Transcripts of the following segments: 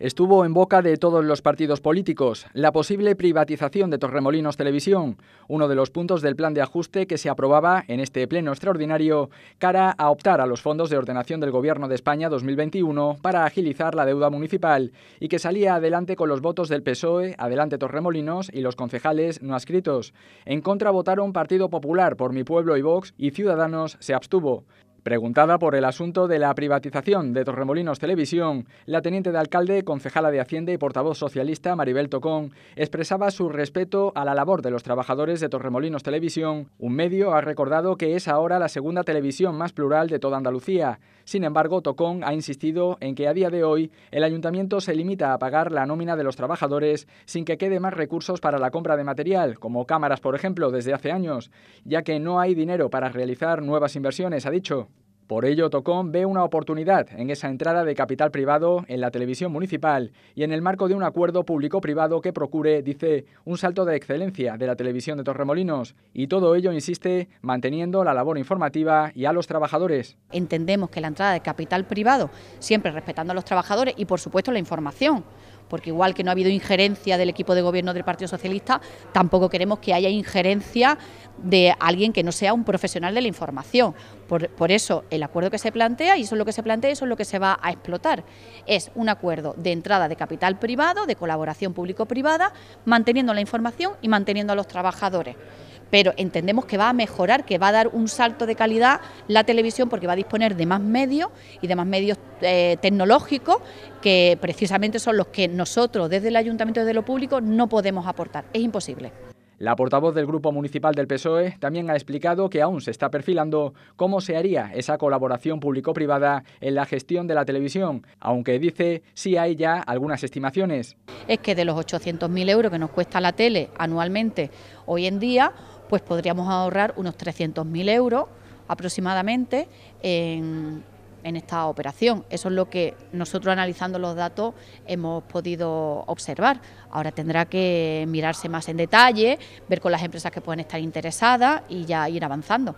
estuvo en boca de todos los partidos políticos, la posible privatización de Torremolinos Televisión, uno de los puntos del plan de ajuste que se aprobaba en este pleno extraordinario cara a optar a los fondos de ordenación del Gobierno de España 2021 para agilizar la deuda municipal y que salía adelante con los votos del PSOE, Adelante Torremolinos y los concejales no adscritos. En contra votaron Partido Popular por Mi Pueblo y Vox y Ciudadanos se abstuvo. Preguntada por el asunto de la privatización de Torremolinos Televisión, la teniente de alcalde, concejala de Hacienda y portavoz socialista Maribel Tocón expresaba su respeto a la labor de los trabajadores de Torremolinos Televisión. Un medio ha recordado que es ahora la segunda televisión más plural de toda Andalucía. Sin embargo, Tocón ha insistido en que a día de hoy el ayuntamiento se limita a pagar la nómina de los trabajadores sin que quede más recursos para la compra de material, como cámaras, por ejemplo, desde hace años, ya que no hay dinero para realizar nuevas inversiones, ha dicho. Por ello, Tocón ve una oportunidad en esa entrada de capital privado en la televisión municipal y en el marco de un acuerdo público-privado que procure, dice, un salto de excelencia de la televisión de Torremolinos. Y todo ello, insiste, manteniendo la labor informativa y a los trabajadores. Entendemos que la entrada de capital privado, siempre respetando a los trabajadores y, por supuesto, la información porque igual que no ha habido injerencia del equipo de gobierno del Partido Socialista, tampoco queremos que haya injerencia de alguien que no sea un profesional de la información. Por, eso el acuerdo que se plantea, y eso es lo que se plantea, eso es lo que se va a explotar, es un acuerdo de entrada de capital privado, de colaboración público-privada, manteniendo la información y manteniendo a los trabajadores pero entendemos que va a mejorar, que va a dar un salto de calidad la televisión porque va a disponer de más medios y de más medios eh, tecnológicos que precisamente son los que nosotros desde el ayuntamiento, desde lo público, no podemos aportar. Es imposible. La portavoz del Grupo Municipal del PSOE también ha explicado que aún se está perfilando cómo se haría esa colaboración público-privada en la gestión de la televisión, aunque dice sí hay ya algunas estimaciones. Es que de los 800.000 euros que nos cuesta la tele anualmente hoy en día, pues podríamos ahorrar unos 300.000 euros aproximadamente en, esta operación. Eso es lo que nosotros analizando los datos hemos podido observar. Ahora tendrá que mirarse más en detalle, ver con las empresas que pueden estar interesadas y ya ir avanzando.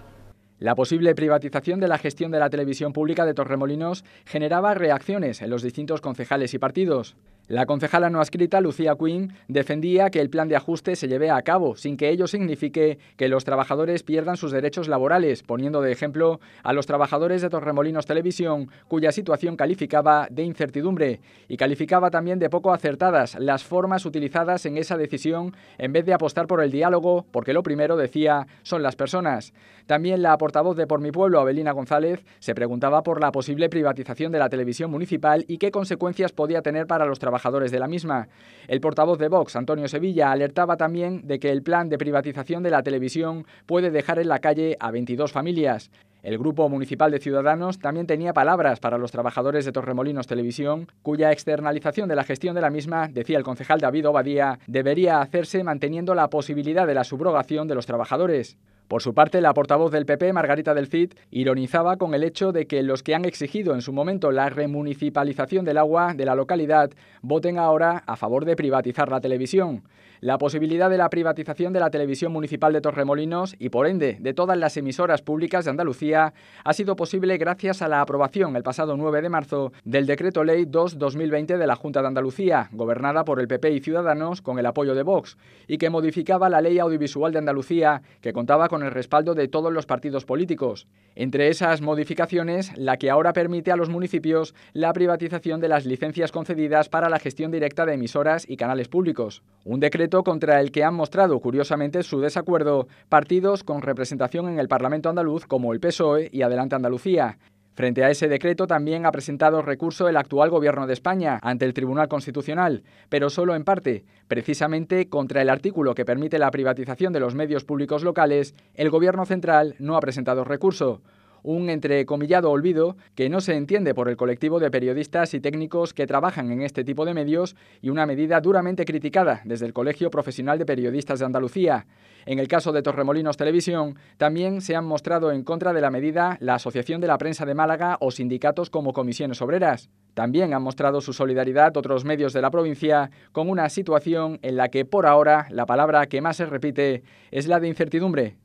La posible privatización de la gestión de la televisión pública de Torremolinos generaba reacciones en los distintos concejales y partidos. La concejala no escrita Lucía Quinn, defendía que el plan de ajuste se lleve a cabo sin que ello signifique que los trabajadores pierdan sus derechos laborales, poniendo de ejemplo a los trabajadores de Torremolinos Televisión, cuya situación calificaba de incertidumbre y calificaba también de poco acertadas las formas utilizadas en esa decisión en vez de apostar por el diálogo, porque lo primero, decía, son las personas. También la portavoz de Por mi Pueblo, Abelina González, se preguntaba por la posible privatización de la televisión municipal y qué consecuencias podía tener para los trabajadores de la misma. El portavoz de Vox, Antonio Sevilla, alertaba también de que el plan de privatización de la televisión puede dejar en la calle a 22 familias. El Grupo Municipal de Ciudadanos también tenía palabras para los trabajadores de Torremolinos Televisión, cuya externalización de la gestión de la misma, decía el concejal David Obadía, debería hacerse manteniendo la posibilidad de la subrogación de los trabajadores. Por su parte, la portavoz del PP, Margarita del Cid, ironizaba con el hecho de que los que han exigido en su momento la remunicipalización del agua de la localidad voten ahora a favor de privatizar la televisión. La posibilidad de la privatización de la televisión municipal de Torremolinos y, por ende, de todas las emisoras públicas de Andalucía ha sido posible gracias a la aprobación el pasado 9 de marzo del Decreto Ley 2-2020 de la Junta de Andalucía, gobernada por el PP y Ciudadanos con el apoyo de Vox, y que modificaba la Ley Audiovisual de Andalucía, que contaba con el respaldo de todos los partidos políticos. Entre esas modificaciones, la que ahora permite a los municipios la privatización de las licencias concedidas para la gestión directa de emisoras y canales públicos. Un decreto contra el que han mostrado curiosamente su desacuerdo partidos con representación en el Parlamento andaluz como el PSOE y Adelante Andalucía. Frente a ese decreto también ha presentado recurso el actual Gobierno de España ante el Tribunal Constitucional, pero solo en parte. Precisamente contra el artículo que permite la privatización de los medios públicos locales, el Gobierno central no ha presentado recurso un entrecomillado olvido que no se entiende por el colectivo de periodistas y técnicos que trabajan en este tipo de medios y una medida duramente criticada desde el Colegio Profesional de Periodistas de Andalucía. En el caso de Torremolinos Televisión, también se han mostrado en contra de la medida la Asociación de la Prensa de Málaga o sindicatos como comisiones obreras. También han mostrado su solidaridad otros medios de la provincia con una situación en la que por ahora la palabra que más se repite es la de incertidumbre,